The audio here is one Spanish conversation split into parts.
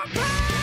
my pain!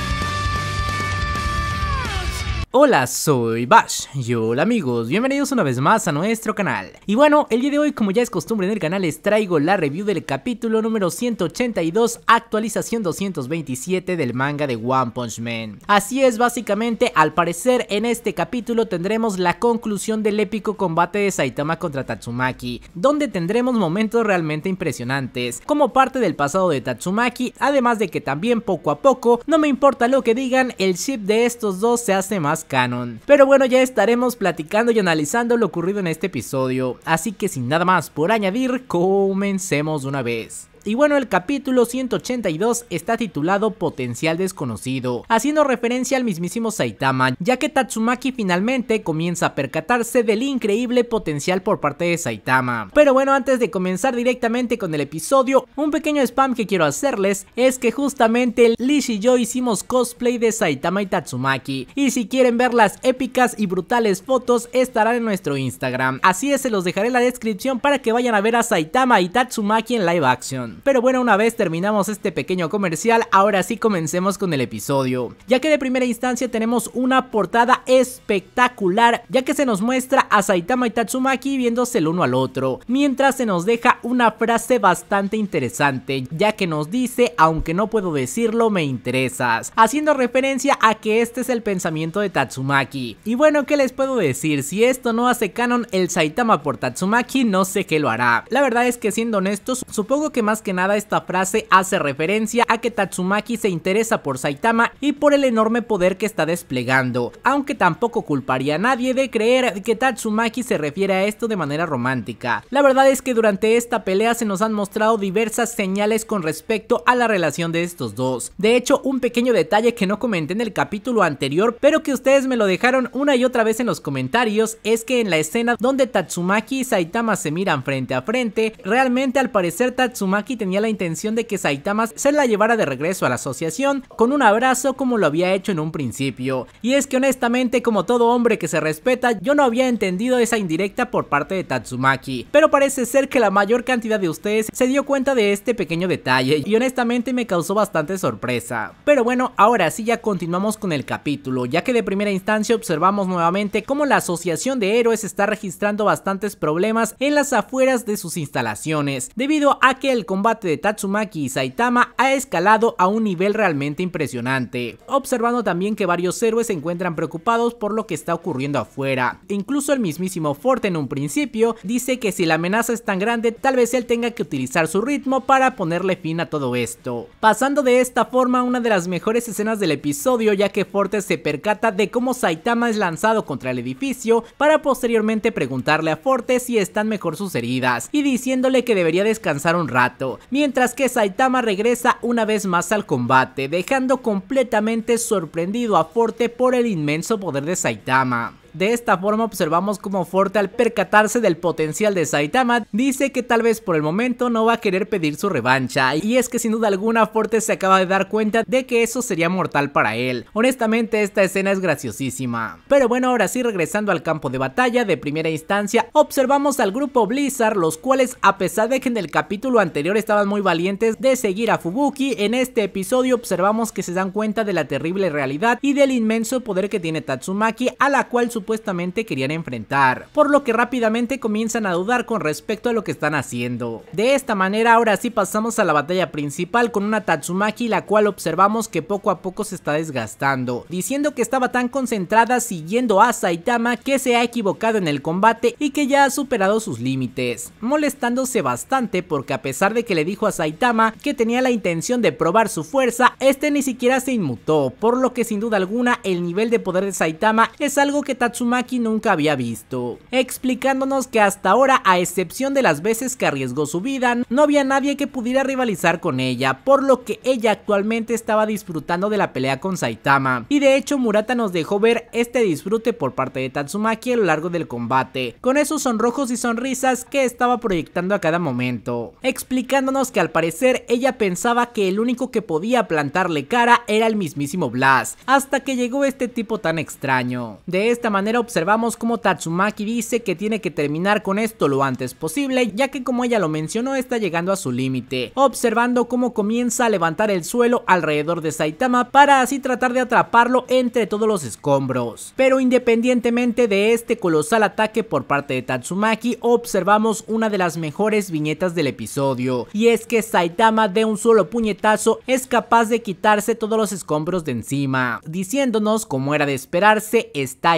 Hola, soy Bash y hola amigos, bienvenidos una vez más a nuestro canal. Y bueno, el día de hoy como ya es costumbre en el canal les traigo la review del capítulo número 182, actualización 227 del manga de One Punch Man. Así es, básicamente al parecer en este capítulo tendremos la conclusión del épico combate de Saitama contra Tatsumaki, donde tendremos momentos realmente impresionantes, como parte del pasado de Tatsumaki, además de que también poco a poco, no me importa lo que digan, el chip de estos dos se hace más canon. Pero bueno, ya estaremos platicando y analizando lo ocurrido en este episodio, así que sin nada más por añadir, comencemos una vez. Y bueno, el capítulo 182 está titulado Potencial Desconocido, haciendo referencia al mismísimo Saitama, ya que Tatsumaki finalmente comienza a percatarse del increíble potencial por parte de Saitama. Pero bueno, antes de comenzar directamente con el episodio, un pequeño spam que quiero hacerles es que justamente Lish y yo hicimos cosplay de Saitama y Tatsumaki, y si quieren ver las épicas y brutales fotos estarán en nuestro Instagram, así es se los dejaré en la descripción para que vayan a ver a Saitama y Tatsumaki en live action. Pero bueno, una vez terminamos este pequeño comercial, ahora sí comencemos con el episodio. Ya que de primera instancia tenemos una portada espectacular, ya que se nos muestra a Saitama y Tatsumaki viéndose el uno al otro, mientras se nos deja una frase bastante interesante, ya que nos dice, aunque no puedo decirlo, me interesas, haciendo referencia a que este es el pensamiento de Tatsumaki. Y bueno, ¿qué les puedo decir? Si esto no hace canon el Saitama por Tatsumaki, no sé qué lo hará. La verdad es que siendo honestos, supongo que más que nada esta frase hace referencia a que Tatsumaki se interesa por Saitama y por el enorme poder que está desplegando, aunque tampoco culparía a nadie de creer que Tatsumaki se refiere a esto de manera romántica. La verdad es que durante esta pelea se nos han mostrado diversas señales con respecto a la relación de estos dos. De hecho, un pequeño detalle que no comenté en el capítulo anterior, pero que ustedes me lo dejaron una y otra vez en los comentarios, es que en la escena donde Tatsumaki y Saitama se miran frente a frente, realmente al parecer Tatsumaki tenía la intención de que Saitama se la llevara de regreso a la asociación con un abrazo como lo había hecho en un principio. Y es que honestamente como todo hombre que se respeta yo no había entendido esa indirecta por parte de Tatsumaki. Pero parece ser que la mayor cantidad de ustedes se dio cuenta de este pequeño detalle y honestamente me causó bastante sorpresa. Pero bueno, ahora sí ya continuamos con el capítulo, ya que de primera instancia observamos nuevamente cómo la asociación de héroes está registrando bastantes problemas en las afueras de sus instalaciones, debido a que el combate de Tatsumaki y Saitama ha escalado a un nivel realmente impresionante, observando también que varios héroes se encuentran preocupados por lo que está ocurriendo afuera. Incluso el mismísimo Forte en un principio dice que si la amenaza es tan grande tal vez él tenga que utilizar su ritmo para ponerle fin a todo esto. Pasando de esta forma una de las mejores escenas del episodio ya que Forte se percata de cómo Saitama es lanzado contra el edificio para posteriormente preguntarle a Forte si están mejor sus heridas y diciéndole que debería descansar un rato mientras que Saitama regresa una vez más al combate, dejando completamente sorprendido a Forte por el inmenso poder de Saitama. De esta forma observamos como Forte al percatarse del potencial de Saitama, dice que tal vez por el momento no va a querer pedir su revancha, y es que sin duda alguna Forte se acaba de dar cuenta de que eso sería mortal para él. Honestamente esta escena es graciosísima. Pero bueno, ahora sí regresando al campo de batalla de primera instancia, observamos al grupo Blizzard, los cuales a pesar de que en el capítulo anterior estaban muy valientes de seguir a Fubuki, en este episodio observamos que se dan cuenta de la terrible realidad y del inmenso poder que tiene Tatsumaki, a la cual su supuestamente querían enfrentar, por lo que rápidamente comienzan a dudar con respecto a lo que están haciendo. De esta manera ahora sí pasamos a la batalla principal con una Tatsumaki la cual observamos que poco a poco se está desgastando, diciendo que estaba tan concentrada siguiendo a Saitama que se ha equivocado en el combate y que ya ha superado sus límites, molestándose bastante porque a pesar de que le dijo a Saitama que tenía la intención de probar su fuerza, este ni siquiera se inmutó, por lo que sin duda alguna el nivel de poder de Saitama es algo que Tatsumaki nunca había visto, explicándonos que hasta ahora, a excepción de las veces que arriesgó su vida, no había nadie que pudiera rivalizar con ella, por lo que ella actualmente estaba disfrutando de la pelea con Saitama. Y de hecho Murata nos dejó ver este disfrute por parte de Tatsumaki a lo largo del combate, con esos sonrojos y sonrisas que estaba proyectando a cada momento, explicándonos que al parecer ella pensaba que el único que podía plantarle cara era el mismísimo Blast, hasta que llegó este tipo tan extraño. De esta manera manera observamos cómo Tatsumaki dice que tiene que terminar con esto lo antes posible, ya que como ella lo mencionó está llegando a su límite, observando cómo comienza a levantar el suelo alrededor de Saitama para así tratar de atraparlo entre todos los escombros. Pero independientemente de este colosal ataque por parte de Tatsumaki, observamos una de las mejores viñetas del episodio, y es que Saitama de un solo puñetazo es capaz de quitarse todos los escombros de encima, diciéndonos como era de esperarse está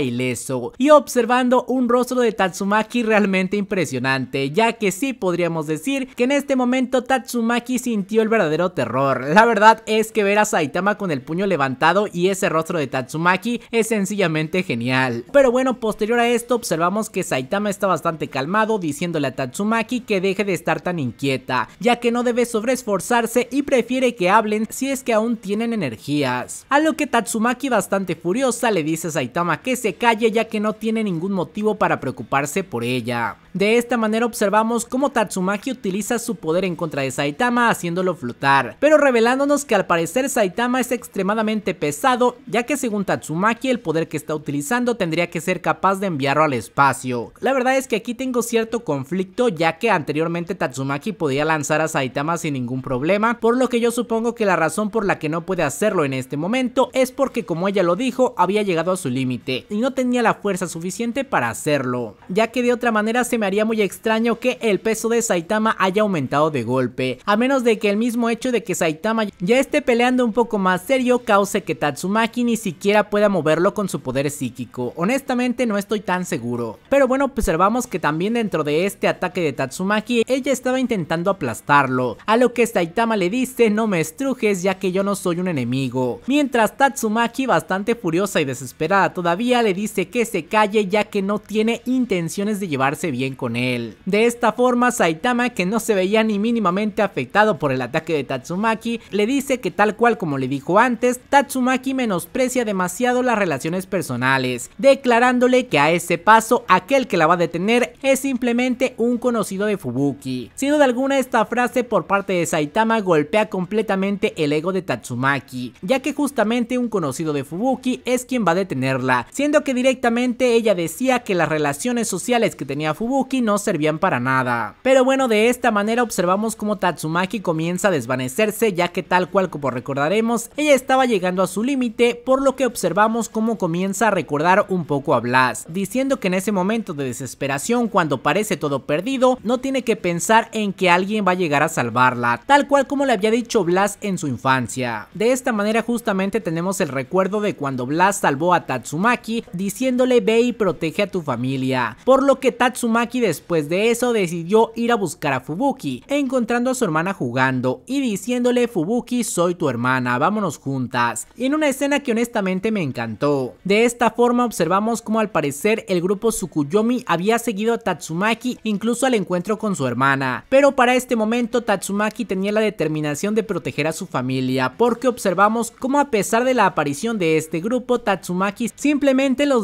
y observando un rostro de Tatsumaki realmente impresionante, ya que sí podríamos decir que en este momento Tatsumaki sintió el verdadero terror. La verdad es que ver a Saitama con el puño levantado y ese rostro de Tatsumaki es sencillamente genial. Pero bueno, posterior a esto observamos que Saitama está bastante calmado diciéndole a Tatsumaki que deje de estar tan inquieta, ya que no debe sobreesforzarse y prefiere que hablen si es que aún tienen energías. A lo que Tatsumaki bastante furiosa le dice a Saitama que se calle ya que no tiene ningún motivo para preocuparse por ella. De esta manera observamos cómo Tatsumaki utiliza su poder en contra de Saitama haciéndolo flotar, pero revelándonos que al parecer Saitama es extremadamente pesado ya que según Tatsumaki el poder que está utilizando tendría que ser capaz de enviarlo al espacio. La verdad es que aquí tengo cierto conflicto ya que anteriormente Tatsumaki podía lanzar a Saitama sin ningún problema, por lo que yo supongo que la razón por la que no puede hacerlo en este momento es porque como ella lo dijo había llegado a su límite y no la fuerza suficiente para hacerlo, ya que de otra manera se me haría muy extraño que el peso de Saitama haya aumentado de golpe, a menos de que el mismo hecho de que Saitama ya esté peleando un poco más serio cause que Tatsumaki ni siquiera pueda moverlo con su poder psíquico, honestamente no estoy tan seguro. Pero bueno, observamos que también dentro de este ataque de Tatsumaki, ella estaba intentando aplastarlo, a lo que Saitama le dice no me estrujes ya que yo no soy un enemigo, mientras Tatsumaki bastante furiosa y desesperada todavía le dice que se calle ya que no tiene intenciones de llevarse bien con él. De esta forma, Saitama, que no se veía ni mínimamente afectado por el ataque de Tatsumaki, le dice que tal cual como le dijo antes, Tatsumaki menosprecia demasiado las relaciones personales, declarándole que a ese paso aquel que la va a detener es simplemente un conocido de Fubuki. Sin duda alguna esta frase por parte de Saitama golpea completamente el ego de Tatsumaki, ya que justamente un conocido de Fubuki es quien va a detenerla, siendo que directamente directamente ella decía que las relaciones sociales que tenía Fubuki no servían para nada. Pero bueno, de esta manera observamos cómo Tatsumaki comienza a desvanecerse ya que tal cual como recordaremos, ella estaba llegando a su límite, por lo que observamos cómo comienza a recordar un poco a Blas, diciendo que en ese momento de desesperación cuando parece todo perdido, no tiene que pensar en que alguien va a llegar a salvarla, tal cual como le había dicho Blas en su infancia. De esta manera justamente tenemos el recuerdo de cuando Blas salvó a Tatsumaki diciendo diciéndole ve y protege a tu familia, por lo que Tatsumaki después de eso decidió ir a buscar a Fubuki, encontrando a su hermana jugando y diciéndole Fubuki soy tu hermana, vámonos juntas, en una escena que honestamente me encantó. De esta forma observamos como al parecer el grupo Sukuyomi había seguido a Tatsumaki incluso al encuentro con su hermana, pero para este momento Tatsumaki tenía la determinación de proteger a su familia porque observamos como a pesar de la aparición de este grupo Tatsumaki simplemente los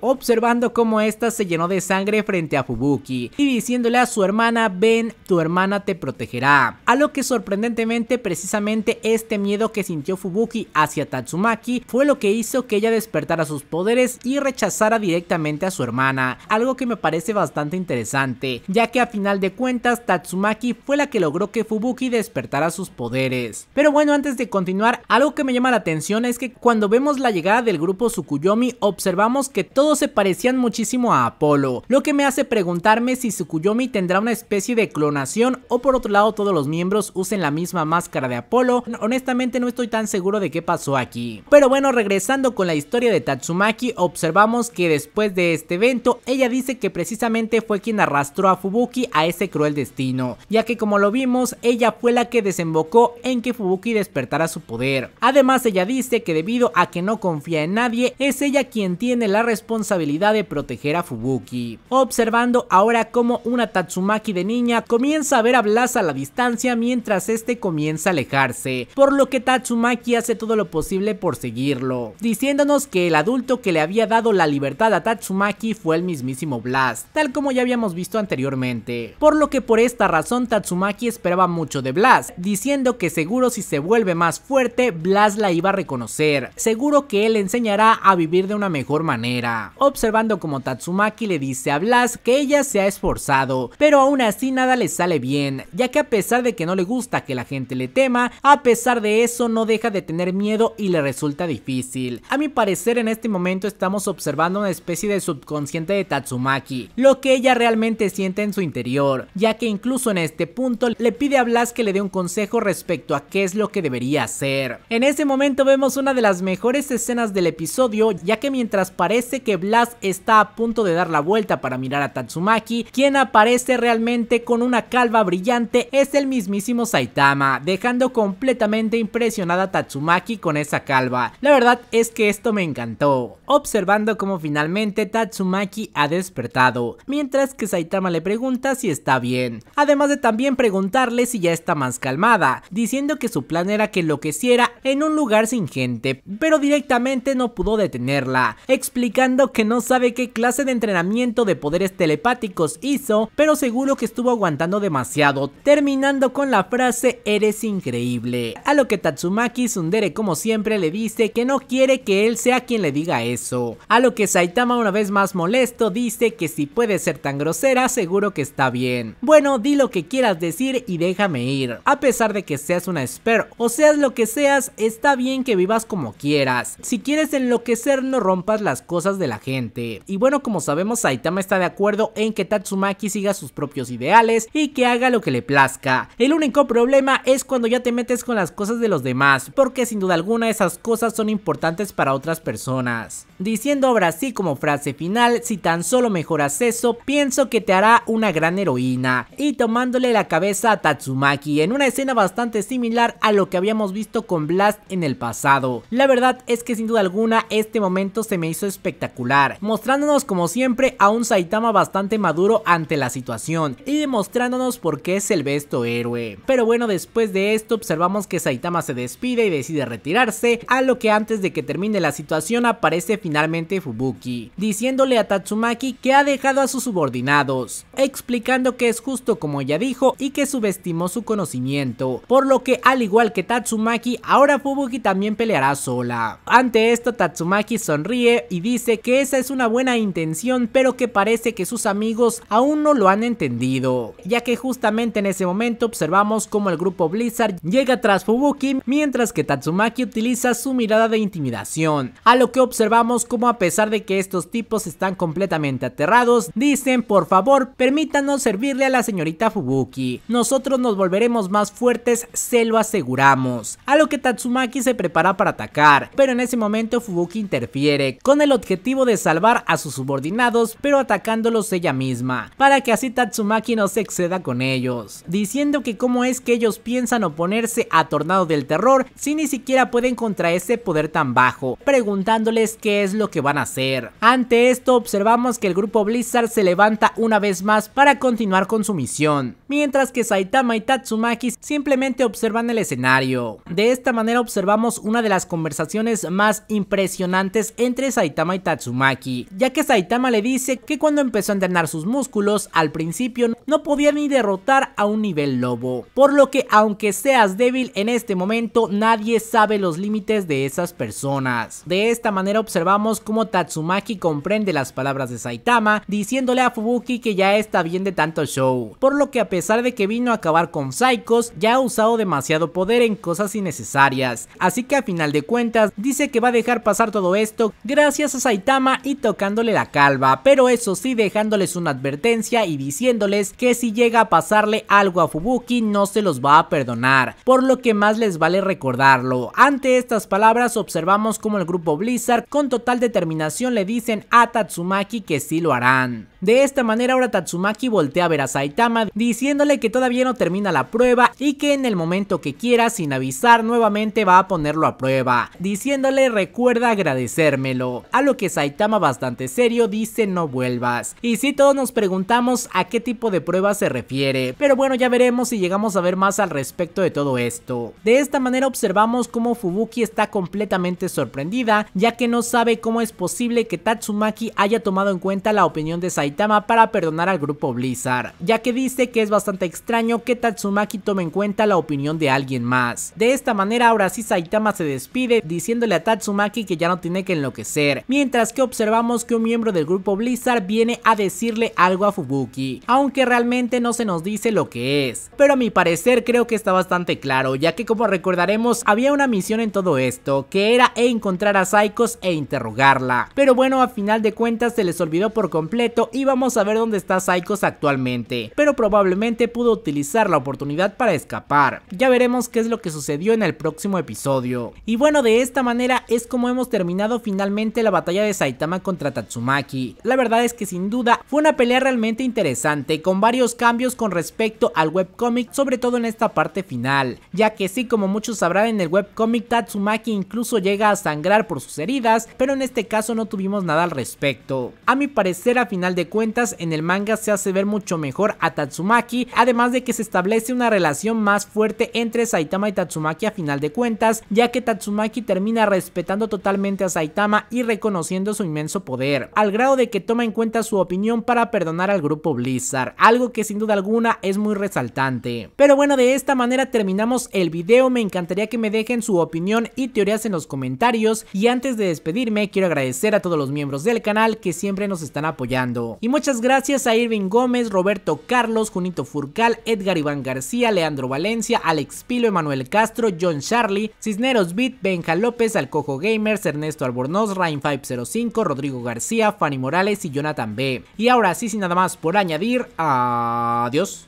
observando cómo ésta se llenó de sangre frente a Fubuki y diciéndole a su hermana, ven, tu hermana te protegerá. A lo que sorprendentemente precisamente este miedo que sintió Fubuki hacia Tatsumaki fue lo que hizo que ella despertara sus poderes y rechazara directamente a su hermana, algo que me parece bastante interesante, ya que a final de cuentas Tatsumaki fue la que logró que Fubuki despertara sus poderes. Pero bueno, antes de continuar, algo que me llama la atención es que cuando vemos la llegada del grupo Tsukuyomi, observando observamos que todos se parecían muchísimo a Apolo, lo que me hace preguntarme si Tsukuyomi tendrá una especie de clonación o por otro lado todos los miembros usen la misma máscara de Apolo, honestamente no estoy tan seguro de qué pasó aquí. Pero bueno, regresando con la historia de Tatsumaki, observamos que después de este evento, ella dice que precisamente fue quien arrastró a Fubuki a ese cruel destino, ya que como lo vimos, ella fue la que desembocó en que Fubuki despertara su poder. Además, ella dice que debido a que no confía en nadie, es ella quien tiene la responsabilidad de proteger a Fubuki. Observando ahora cómo una Tatsumaki de niña comienza a ver a Blas a la distancia mientras este comienza a alejarse, por lo que Tatsumaki hace todo lo posible por seguirlo, diciéndonos que el adulto que le había dado la libertad a Tatsumaki fue el mismísimo Blas, tal como ya habíamos visto anteriormente, por lo que por esta razón Tatsumaki esperaba mucho de Blas, diciendo que seguro si se vuelve más fuerte, Blas la iba a reconocer, seguro que él enseñará a vivir de una mejor manera, observando como Tatsumaki le dice a Blas que ella se ha esforzado, pero aún así nada le sale bien, ya que a pesar de que no le gusta que la gente le tema, a pesar de eso no deja de tener miedo y le resulta difícil. A mi parecer en este momento estamos observando una especie de subconsciente de Tatsumaki, lo que ella realmente siente en su interior, ya que incluso en este punto le pide a Blas que le dé un consejo respecto a qué es lo que debería hacer. En ese momento vemos una de las mejores escenas del episodio, ya que mientras parece que Blas está a punto de dar la vuelta para mirar a Tatsumaki, quien aparece realmente con una calva brillante es el mismísimo Saitama, dejando completamente impresionada a Tatsumaki con esa calva. La verdad es que esto me encantó, observando cómo finalmente Tatsumaki ha despertado, mientras que Saitama le pregunta si está bien, además de también preguntarle si ya está más calmada, diciendo que su plan era que enloqueciera en un lugar sin gente, pero directamente no pudo detenerla explicando que no sabe qué clase de entrenamiento de poderes telepáticos hizo, pero seguro que estuvo aguantando demasiado, terminando con la frase eres increíble. A lo que Tatsumaki Sundere como siempre le dice que no quiere que él sea quien le diga eso. A lo que Saitama una vez más molesto dice que si puede ser tan grosera seguro que está bien. Bueno, di lo que quieras decir y déjame ir. A pesar de que seas una esper o seas lo que seas, está bien que vivas como quieras. Si quieres enloquecer no rompas las cosas de la gente. Y bueno, como sabemos, Saitama está de acuerdo en que Tatsumaki siga sus propios ideales y que haga lo que le plazca. El único problema es cuando ya te metes con las cosas de los demás, porque sin duda alguna esas cosas son importantes para otras personas. Diciendo ahora sí como frase final, si tan solo mejoras eso, pienso que te hará una gran heroína. Y tomándole la cabeza a Tatsumaki en una escena bastante similar a lo que habíamos visto con Blast en el pasado. La verdad es que sin duda alguna este momento se me hizo espectacular, mostrándonos como siempre a un Saitama bastante maduro ante la situación y demostrándonos por qué es el besto héroe. Pero bueno, después de esto observamos que Saitama se despide y decide retirarse, a lo que antes de que termine la situación aparece finalmente Fubuki, diciéndole a Tatsumaki que ha dejado a sus subordinados, explicando que es justo como ella dijo y que subestimó su conocimiento, por lo que al igual que Tatsumaki, ahora Fubuki también peleará sola. Ante esto Tatsumaki sonríe y dice que esa es una buena intención pero que parece que sus amigos aún no lo han entendido, ya que justamente en ese momento observamos como el grupo Blizzard llega tras Fubuki mientras que Tatsumaki utiliza su mirada de intimidación, a lo que observamos como a pesar de que estos tipos están completamente aterrados, dicen por favor permítanos servirle a la señorita Fubuki, nosotros nos volveremos más fuertes, se lo aseguramos, a lo que Tatsumaki se prepara para atacar, pero en ese momento Fubuki interfiere, con el objetivo de salvar a sus subordinados pero atacándolos ella misma, para que así Tatsumaki no se exceda con ellos, diciendo que cómo es que ellos piensan oponerse a Tornado del Terror si ni siquiera pueden contra ese poder tan bajo, preguntándoles qué es lo que van a hacer. Ante esto observamos que el grupo Blizzard se levanta una vez más para continuar con su misión, mientras que Saitama y Tatsumaki simplemente observan el escenario. De esta manera observamos una de las conversaciones más impresionantes entre Saitama y Tatsumaki, ya que Saitama le dice que cuando empezó a entrenar sus músculos, al principio no podía ni derrotar a un nivel lobo, por lo que aunque seas débil en este momento, nadie sabe los límites de esas personas. De esta manera observamos cómo Tatsumaki comprende las palabras de Saitama, diciéndole a Fubuki que ya está bien de tanto show, por lo que a pesar de que vino a acabar con Psychos, ya ha usado demasiado poder en cosas innecesarias, así que a final de cuentas dice que va a dejar pasar todo esto gracias gracias a Saitama y tocándole la calva, pero eso sí dejándoles una advertencia y diciéndoles que si llega a pasarle algo a Fubuki no se los va a perdonar, por lo que más les vale recordarlo. Ante estas palabras observamos como el grupo Blizzard con total determinación le dicen a Tatsumaki que sí lo harán. De esta manera ahora Tatsumaki voltea a ver a Saitama diciéndole que todavía no termina la prueba y que en el momento que quiera sin avisar nuevamente va a ponerlo a prueba, diciéndole recuerda agradecérmelo a lo que Saitama bastante serio dice no vuelvas. Y si todos nos preguntamos a qué tipo de prueba se refiere, pero bueno ya veremos si llegamos a ver más al respecto de todo esto. De esta manera observamos cómo Fubuki está completamente sorprendida, ya que no sabe cómo es posible que Tatsumaki haya tomado en cuenta la opinión de Saitama para perdonar al grupo Blizzard, ya que dice que es bastante extraño que Tatsumaki tome en cuenta la opinión de alguien más. De esta manera ahora sí Saitama se despide diciéndole a Tatsumaki que ya no tiene que enloquecer mientras que observamos que un miembro del grupo Blizzard viene a decirle algo a Fubuki, aunque realmente no se nos dice lo que es, pero a mi parecer creo que está bastante claro, ya que como recordaremos había una misión en todo esto, que era encontrar a Psychos e interrogarla, pero bueno a final de cuentas se les olvidó por completo y vamos a ver dónde está Psychos actualmente, pero probablemente pudo utilizar la oportunidad para escapar, ya veremos qué es lo que sucedió en el próximo episodio. Y bueno de esta manera es como hemos terminado finalmente la batalla de Saitama contra Tatsumaki. La verdad es que sin duda fue una pelea realmente interesante con varios cambios con respecto al webcomic sobre todo en esta parte final, ya que sí como muchos sabrán en el webcomic Tatsumaki incluso llega a sangrar por sus heridas, pero en este caso no tuvimos nada al respecto. A mi parecer a final de cuentas en el manga se hace ver mucho mejor a Tatsumaki, además de que se establece una relación más fuerte entre Saitama y Tatsumaki a final de cuentas, ya que Tatsumaki termina respetando totalmente a Saitama y reconociendo su inmenso poder, al grado de que toma en cuenta su opinión para perdonar al grupo Blizzard, algo que sin duda alguna es muy resaltante. Pero bueno, de esta manera terminamos el video, me encantaría que me dejen su opinión y teorías en los comentarios y antes de despedirme quiero agradecer a todos los miembros del canal que siempre nos están apoyando. Y muchas gracias a Irving Gómez, Roberto Carlos, Junito Furcal, Edgar Iván García, Leandro Valencia, Alex Pilo, Emanuel Castro, John Charlie, Cisneros Beat, Benja López, Alcojo Gamers, Ernesto Albornoz, 0 505 Rodrigo García, Fanny Morales y Jonathan B. Y ahora sí, sin nada más por añadir, adiós.